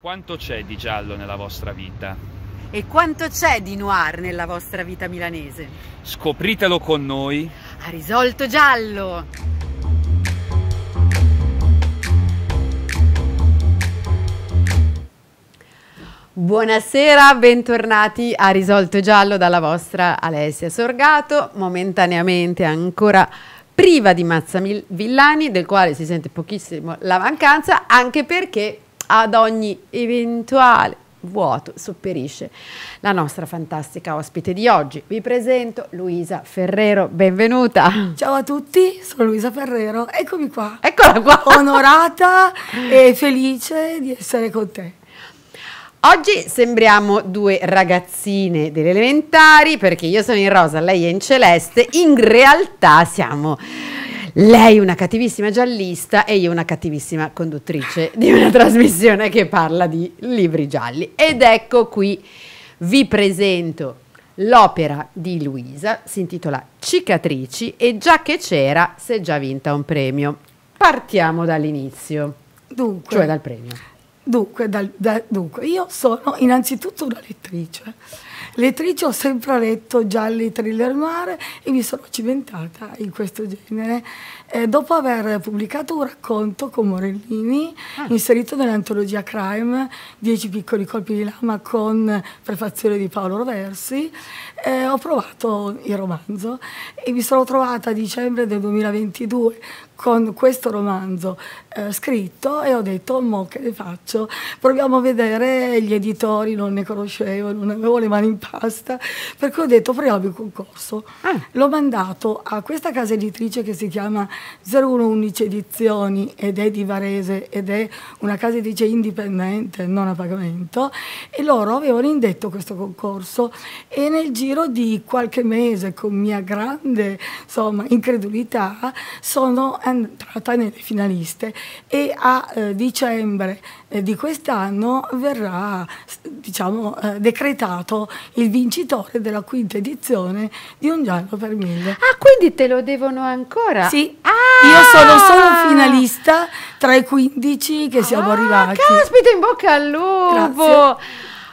Quanto c'è di giallo nella vostra vita? E quanto c'è di noir nella vostra vita milanese? Scopritelo con noi. A risolto giallo! Buonasera, bentornati a Risolto Giallo dalla vostra Alessia Sorgato, momentaneamente ancora priva di Mazza Villani, del quale si sente pochissimo la mancanza, anche perché ad ogni eventuale vuoto sopperisce la nostra fantastica ospite di oggi. Vi presento Luisa Ferrero, benvenuta. Ciao a tutti, sono Luisa Ferrero, eccomi qua. Eccola qua. Onorata e felice di essere con te. Oggi sembriamo due ragazzine delle elementari perché io sono in rosa, lei è in celeste, in realtà siamo lei una cattivissima giallista e io una cattivissima conduttrice di una trasmissione che parla di libri gialli. Ed ecco qui vi presento l'opera di Luisa, si intitola Cicatrici e già che c'era, si è già vinta un premio. Partiamo dall'inizio, dunque, cioè dal premio. Dunque, dal, da, dunque, io sono innanzitutto una lettrice Lettrice ho sempre letto gialli thriller noir e mi sono cimentata in questo genere eh, dopo aver pubblicato un racconto con Morellini, ah. inserito nell'antologia Crime, Dieci piccoli colpi di lama con prefazione di Paolo Roversi, eh, ho provato il romanzo e mi sono trovata a dicembre del 2022 con questo romanzo eh, scritto e ho detto, mo che ne faccio? Proviamo a vedere gli editori, non ne conoscevo, non avevo le mani in pasta, per cui ho detto, proviamo il concorso. Ah. L'ho mandato a questa casa editrice che si chiama 011 Edizioni ed è di Varese ed è una casa editrice indipendente, non a pagamento, e loro avevano indetto questo concorso e nel giro di qualche mese, con mia grande insomma, incredulità, sono entrata nelle finaliste e a eh, dicembre eh, di quest'anno verrà diciamo, eh, decretato il vincitore della quinta edizione di Un giallo per mille. Ah, quindi te lo devono ancora? Sì. Ah! Io sono solo finalista tra i 15 che siamo ah, arrivati. Caspita, in bocca al lupo!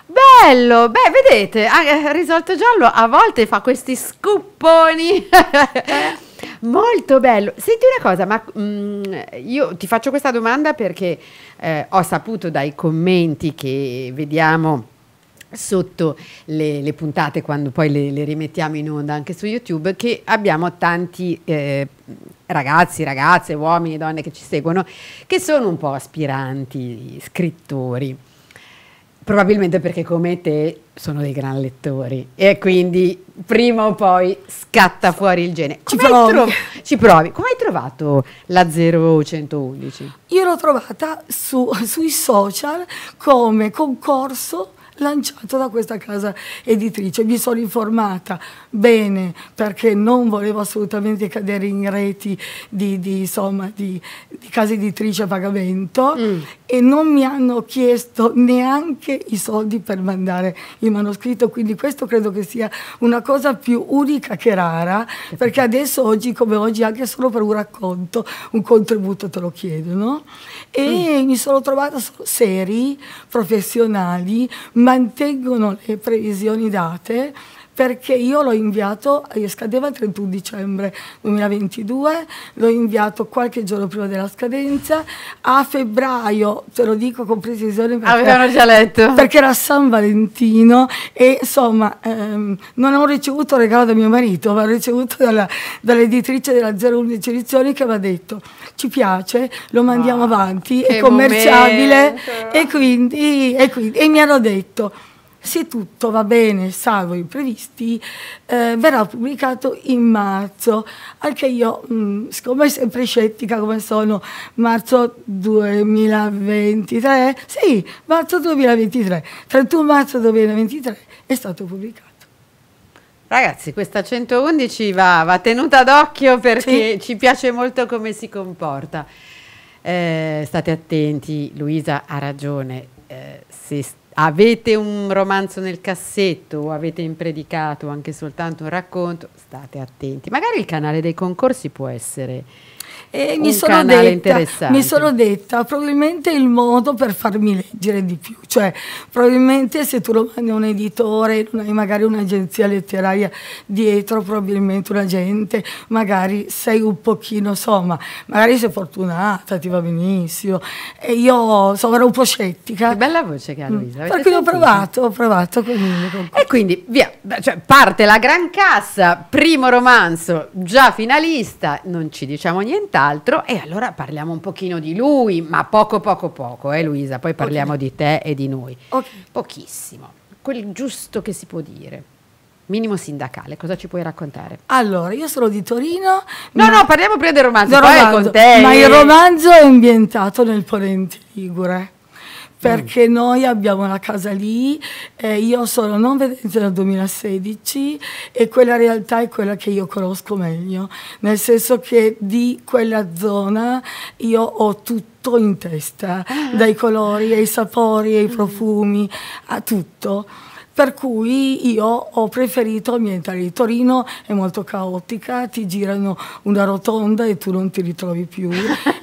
Grazie. Bello, beh, vedete, eh, Risolto Giallo a volte fa questi scupponi. Molto bello. Senti una cosa, ma mh, mm, io ti faccio questa domanda perché eh, ho saputo dai commenti che vediamo sotto le, le, puntate quando poi le, le, rimettiamo in onda anche su YouTube che abbiamo tanti eh, ragazzi, ragazze, uomini e donne che ci seguono che sono un po' aspiranti scrittori. Probabilmente perché come te sono dei gran lettori e quindi prima o poi scatta fuori il gene. Ci provi. Trov- ci provi. Come hai trovato la 0111? Io l'ho trovata su, sui social come concorso lanciato da questa casa editrice. Mi sono informata bene perché non volevo assolutamente cadere in reti di, di, insomma, di, di case editrici a pagamento mm. e non mi hanno chiesto neanche i soldi per mandare il manoscritto, quindi questo credo che sia una cosa più unica che rara, perché adesso oggi come oggi anche solo per un racconto un contributo te lo chiedono e mm. mi sono trovata seri, professionali, mantengono le previsioni date perché io l'ho inviato, eh, scadeva il 31 dicembre 2022, l'ho inviato qualche giorno prima della scadenza, a febbraio, te lo dico con precisione, perché, avevano già letto, perché era San Valentino e insomma ehm, non ho ricevuto il regalo da mio marito, ma ho ricevuto dall'editrice dall della 011 Edizioni che mi ha detto ci piace, lo mandiamo ah, avanti, è commerciabile e quindi, e quindi e mi hanno detto se tutto va bene, salvo imprevisti, eh, verrà pubblicato in marzo. Anche io, mh, mm, siccome sempre scettica come sono, marzo 2023, sì, marzo 2023, 31 marzo 2023 è stato pubblicato. Ragazzi, questa 111 va, va tenuta d'occhio perché sì. ci piace molto come si comporta. Eh, state attenti, Luisa ha ragione, eh, se avete un romanzo nel cassetto o avete impredicato anche soltanto un racconto, state attenti. Magari il canale dei concorsi può essere e mi sono, detta, mi sono, detta, probabilmente il modo per farmi leggere di più, cioè probabilmente se tu lo mandi a un editore, non hai magari un'agenzia letteraria dietro, probabilmente un agente, magari sei un pochino, insomma, magari sei fortunata, ti va benissimo. E io sono ero un po' scettica. Che bella voce che ha mm. Luisa. Per cui ho provato, ho provato con lui. E quindi via, cioè, parte la gran cassa, primo romanzo, già finalista, non ci diciamo nient'altro quest'altro e allora parliamo un pochino di lui, ma poco poco poco, eh Luisa, poi parliamo okay. di te e di noi. Okay. Pochissimo, quel giusto che si può dire. Minimo sindacale, cosa ci puoi raccontare? Allora, io sono di Torino. No, no, parliamo prima del romanzo, del romanzo, con te. Ma il romanzo è ambientato nel Ponente eh. Ligure perché mm. noi abbiamo la casa lì, eh, io sono non vedente dal 2016 e quella realtà è quella che io conosco meglio, nel senso che di quella zona io ho tutto in testa, ah. dai colori ai sapori ai mm. profumi a tutto per cui io ho preferito ambientare Torino, è molto caotica, ti girano una rotonda e tu non ti ritrovi più.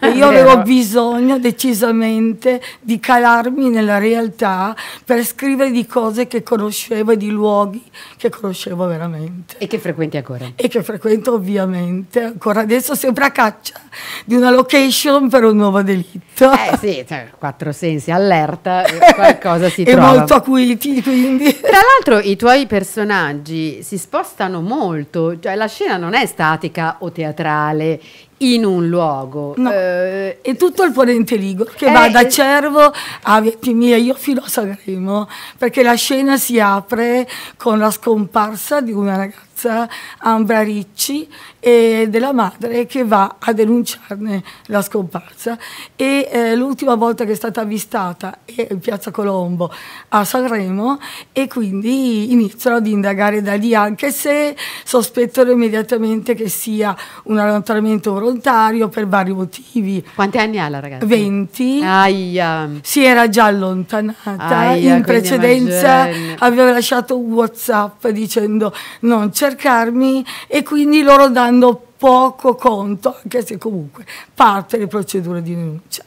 e io avevo bisogno decisamente di calarmi nella realtà per scrivere di cose che conoscevo e di luoghi che conoscevo veramente. E che frequenti ancora? E che frequento ovviamente, ancora adesso sempre a caccia di una location per un nuovo delitto. Eh sì, cioè, quattro sensi, allerta, qualcosa si e trova. E molto acuiti, quindi. Tra l'altro i tuoi personaggi si spostano molto, cioè la scena non è statica o teatrale in un luogo. No. Eh, e tutto il Ponente Ligo, che eh, va da eh. Cervo a Vettimia, io fino a Sanremo, perché la scena si apre con la scomparsa di una ragazza, Ambra Ricci, e della madre che va a denunciarne la scomparsa. E eh, l'ultima volta che è stata avvistata è in Piazza Colombo a Sanremo e quindi iniziano ad indagare da lì, anche se sospettano immediatamente che sia un allontanamento volontario volontario per vari motivi. Quanti anni ha la ragazza? 20. Aia. Si era già allontanata. Aia, In precedenza aveva lasciato un WhatsApp dicendo non cercarmi e quindi loro dando poco conto, anche se comunque parte le procedure di denuncia.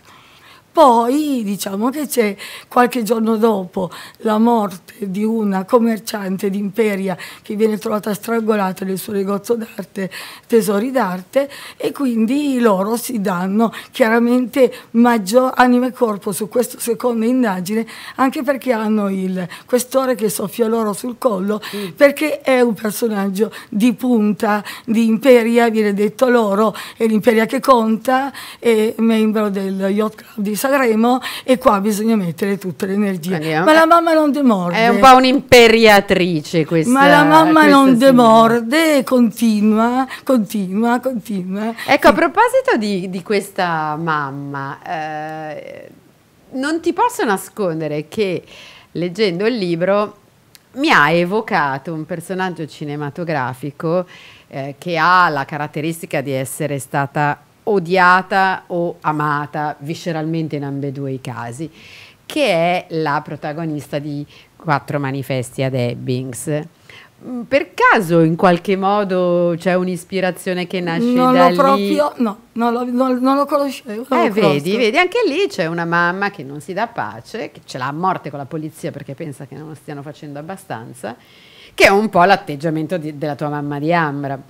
Poi diciamo che c'è qualche giorno dopo la morte di una commerciante di Imperia che viene trovata strangolata nel suo negozio d'arte, tesori d'arte, e quindi loro si danno chiaramente maggior anima e corpo su questa seconda indagine, anche perché hanno il questore che soffia loro sul collo, mm. perché è un personaggio di punta, di Imperia, viene detto loro, è l'Imperia che conta, è membro del Yacht Club di San Sanremo e qua bisogna mettere tutta l'energia. Ma la mamma non demorde. È un po' un'imperiatrice questa. Ma la mamma non signora. demorde e continua, continua, continua. Ecco, a proposito di, di questa mamma, eh, non ti posso nascondere che leggendo il libro mi ha evocato un personaggio cinematografico eh, che ha la caratteristica di essere stata odiata o amata visceralmente in ambedue i casi, che è la protagonista di Quattro manifesti ad Ebbings. Mm, per caso in qualche modo c'è un'ispirazione che nasce non da lì? Proprio, no, non lo, non, non lo conoscevo. Non eh, lo vedi, vedi, anche lì c'è una mamma che non si dà pace, che ce l'ha a morte con la polizia perché pensa che non stiano facendo abbastanza, che è un po' l'atteggiamento di, della tua mamma di Ambra.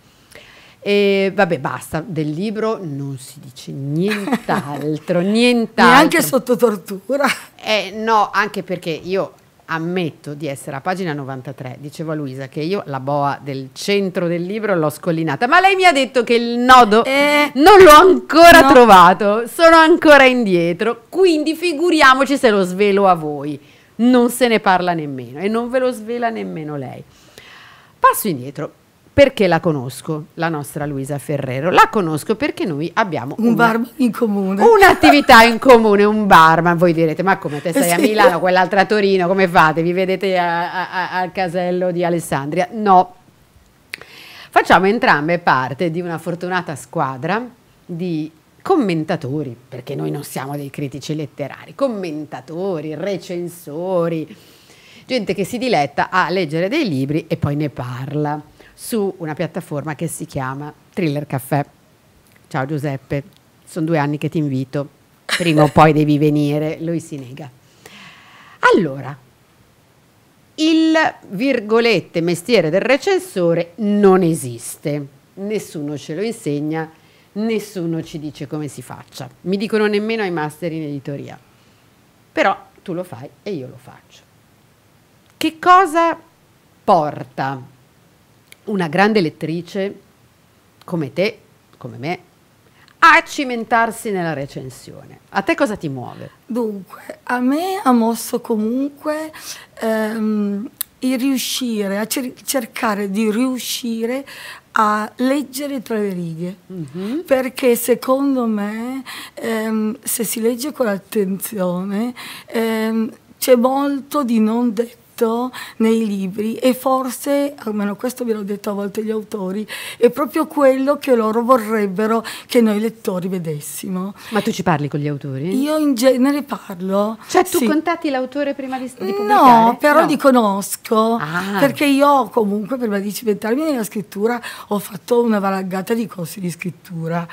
E vabbè, basta, del libro non si dice nient'altro, nient'altro. Neanche sotto tortura. Eh, no, anche perché io ammetto di essere a pagina 93, dicevo a Luisa che io la boa del centro del libro l'ho scollinata, ma lei mi ha detto che il nodo eh, non l'ho ancora no. trovato, sono ancora indietro, quindi figuriamoci se lo svelo a voi, non se ne parla nemmeno e non ve lo svela nemmeno lei. Passo indietro, perché la conosco, la nostra Luisa Ferrero? La conosco perché noi abbiamo un una, barman in comune. Un'attività in comune, un bar, ma Voi direte, ma come te sei sì. a Milano, quell'altra a Torino, come fate? Vi vedete al casello di Alessandria? No. Facciamo entrambe parte di una fortunata squadra di commentatori, perché noi non siamo dei critici letterari, commentatori, recensori, gente che si diletta a leggere dei libri e poi ne parla su una piattaforma che si chiama Thriller Caffè. Ciao Giuseppe, sono due anni che ti invito, prima o poi devi venire, lui si nega. Allora, il virgolette mestiere del recensore non esiste, nessuno ce lo insegna, nessuno ci dice come si faccia, mi dicono nemmeno ai master in editoria, però tu lo fai e io lo faccio. Che cosa porta una grande lettrice come te, come me, a cimentarsi nella recensione. A te cosa ti muove? Dunque, a me ha mosso comunque ehm, il riuscire, a cer cercare di riuscire a leggere tra le righe, mm -hmm. perché secondo me ehm, se si legge con attenzione ehm, c'è molto di non detto scritto nei libri e forse, almeno questo ve l'ho detto a volte gli autori, è proprio quello che loro vorrebbero che noi lettori vedessimo. Ma tu ci parli con gli autori? Io in genere parlo. Cioè tu sì. contatti l'autore prima di, di pubblicare? No, però no. li conosco ah. perché io comunque prima di cimentarmi nella scrittura ho fatto una valangata di corsi di scrittura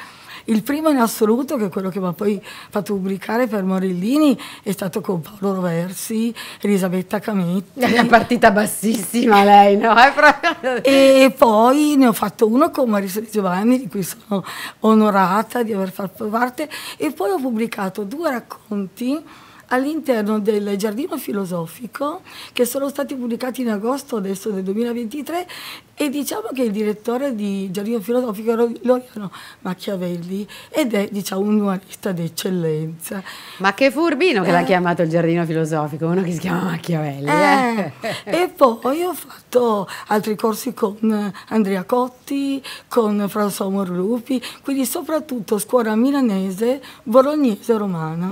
il primo in assoluto, che è quello che mi ha poi fatto pubblicare per Morellini, è stato con Paolo Roversi, Elisabetta Cametti. È una partita bassissima lei, no? Proprio... e poi ne ho fatto uno con Marisa Di Giovanni, di cui sono onorata di aver fatto parte, e poi ho pubblicato due racconti all'interno del Giardino Filosofico che sono stati pubblicati in agosto adesso del 2023 e diciamo che il direttore di Giardino Filosofico Loriano Machiavelli ed è diciamo, un umanista d'eccellenza. Ma che furbino che eh. l'ha chiamato il Giardino Filosofico, uno che si chiama Machiavelli. Eh. Eh. e poi ho fatto altri corsi con Andrea Cotti, con François Morlupi, quindi soprattutto scuola milanese, bolognese, romana.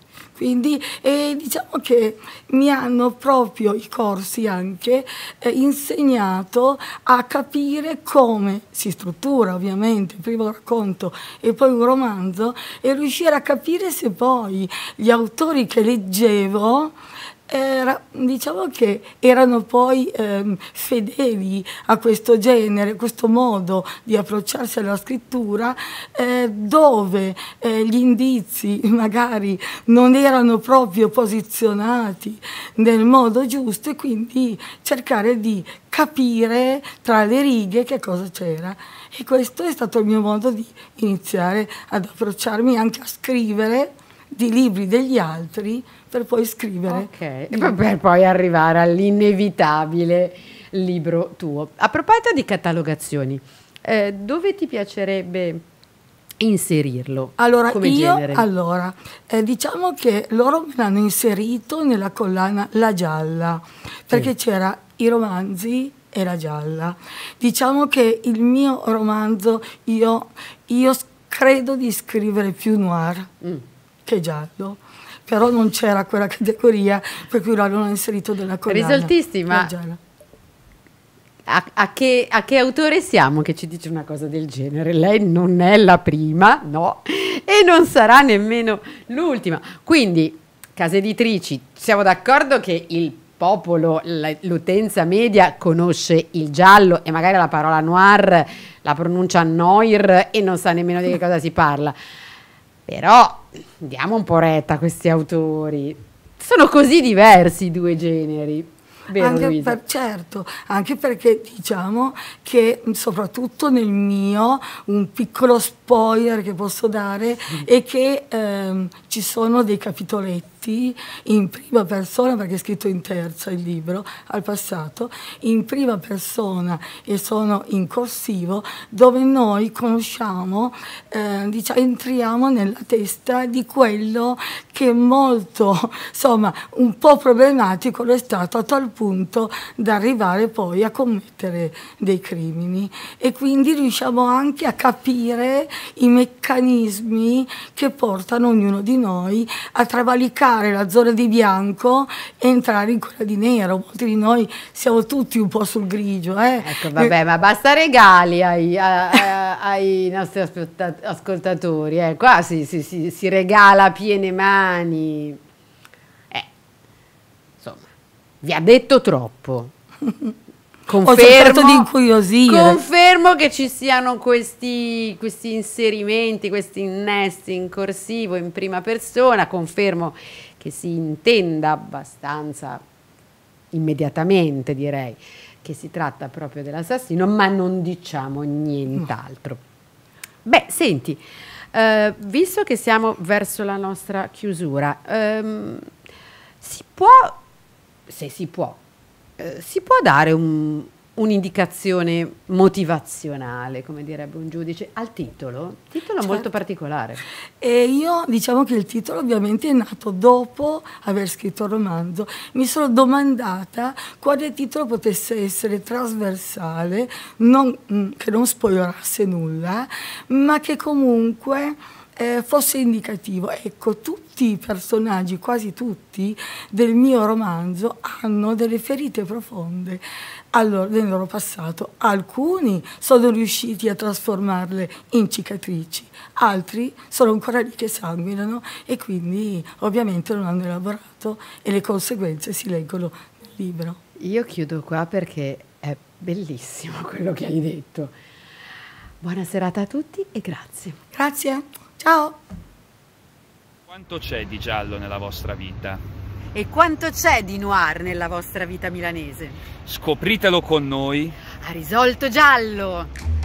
Quindi eh, diciamo che mi hanno proprio i corsi anche eh, insegnato a capire come si struttura ovviamente, prima un racconto e poi un romanzo, e riuscire a capire se poi gli autori che leggevo era, diciamo che erano poi ehm, fedeli a questo genere, a questo modo di approcciarsi alla scrittura, eh, dove eh, gli indizi magari non erano proprio posizionati nel modo giusto e quindi cercare di capire tra le righe che cosa c'era. E questo è stato il mio modo di iniziare ad approcciarmi anche a scrivere di libri degli altri per poi scrivere. Ok, per poi arrivare all'inevitabile libro tuo. A proposito di catalogazioni, eh, dove ti piacerebbe inserirlo? Allora, come io, genere? allora eh, diciamo che loro me l'hanno inserito nella collana La Gialla, perché sì. c'era i romanzi e La Gialla. Diciamo che il mio romanzo, io, io credo di scrivere più noir. Mm che giallo però non c'era quella categoria per cui l'hanno inserito della collana. Risoltisti, ma a, a, che, a, che, autore siamo che ci dice una cosa del genere? Lei non è la prima, no, e non sarà nemmeno l'ultima. Quindi, case editrici, siamo d'accordo che il popolo, l'utenza media conosce il giallo e magari la parola noir la pronuncia noir e non sa nemmeno di che cosa si parla. Però diamo un po' retta a questi autori. Sono così diversi i due generi. Vero, anche per, certo, anche perché diciamo che soprattutto nel mio un piccolo spazio spoiler che posso dare è che ehm, ci sono dei capitoletti in prima persona, perché è scritto in terza il libro, al passato, in prima persona e sono in corsivo, dove noi conosciamo, eh, diciamo, entriamo nella testa di quello che è molto, insomma, un po' problematico lo è stato a tal punto da arrivare poi a commettere dei crimini. E quindi riusciamo anche a capire i meccanismi che portano ognuno di noi a travalicare la zona di bianco e entrare in quella di nero. Molti di noi siamo tutti un po' sul grigio. Eh? Ecco, vabbè, ma basta regali ai, a, a, ai nostri ascoltatori. Eh. Qua si, si, si, si regala a piene mani. Eh, insomma, vi ha detto troppo. Confermo, di incuriosire. confermo che ci siano questi, questi inserimenti, questi innesti in corsivo in prima persona, confermo che si intenda abbastanza immediatamente direi che si tratta proprio dell'assassino, ma non diciamo nient'altro. Beh, senti, eh, visto che siamo verso la nostra chiusura, ehm, si può, se si può, eh, si può dare un, un'indicazione motivazionale, come direbbe un giudice, al titolo? Titolo certo. molto particolare. E io diciamo che il titolo ovviamente è nato dopo aver scritto il romanzo. Mi sono domandata quale titolo potesse essere trasversale, non, mm, che non spoilerasse nulla, ma che comunque eh, fosse indicativo. Ecco, tutti i personaggi, quasi tutti, del mio romanzo hanno delle ferite profonde allora, nel loro passato. Alcuni sono riusciti a trasformarle in cicatrici, altri sono ancora lì che sanguinano e quindi ovviamente non hanno elaborato e le conseguenze si leggono nel libro. Io chiudo qua perché è bellissimo quello che hai detto. Buona serata a tutti e grazie. Grazie. Ciao! Quanto c'è di giallo nella vostra vita? E quanto c'è di noir nella vostra vita milanese? Scopritelo con noi! A risolto giallo!